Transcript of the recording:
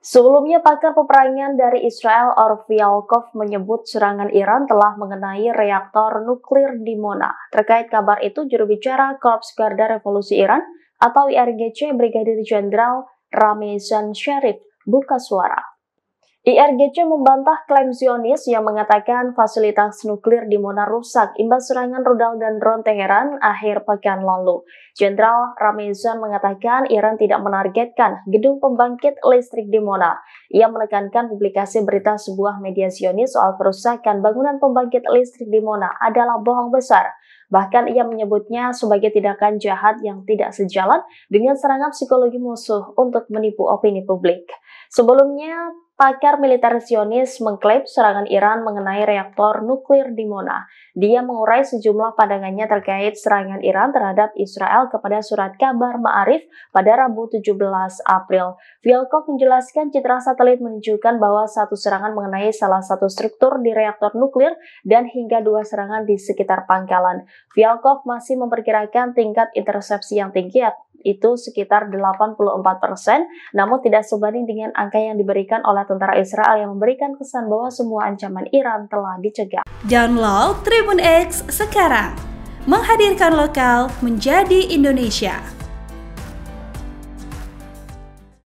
Sebelumnya, pakar peperangan dari Israel Orvialkov Kov menyebut serangan Iran telah mengenai reaktor nuklir di Mona. Terkait kabar itu, juru bicara Korps Garda Revolusi Iran atau IRGC Brigadir Jenderal Ramezan Sharif buka suara. IRGC membantah klaim Zionis yang mengatakan fasilitas nuklir di Mona rusak imbas serangan rudal dan drone Teheran akhir pekan lalu. Jenderal Ramezan mengatakan Iran tidak menargetkan gedung pembangkit listrik di Mona. Ia menekankan publikasi berita sebuah media Zionis soal kerusakan bangunan pembangkit listrik di Mona adalah bohong besar. Bahkan ia menyebutnya sebagai tindakan jahat yang tidak sejalan dengan serangan psikologi musuh untuk menipu opini publik. Sebelumnya, pakar militer Zionis mengklaim serangan Iran mengenai reaktor nuklir di Mona. Dia mengurai sejumlah pandangannya terkait serangan Iran terhadap Israel kepada surat kabar Ma'arif pada Rabu 17 April. Vialkov menjelaskan citra satelit menunjukkan bahwa satu serangan mengenai salah satu struktur di reaktor nuklir dan hingga dua serangan di sekitar pangkalan. Vialkov masih memperkirakan tingkat intersepsi yang tinggi itu sekitar 84 persen, namun tidak sebanding dengan angka yang diberikan oleh tentara Israel yang memberikan kesan bahwa semua ancaman Iran telah dicegah. Download Tribun X sekarang, menghadirkan lokal menjadi Indonesia.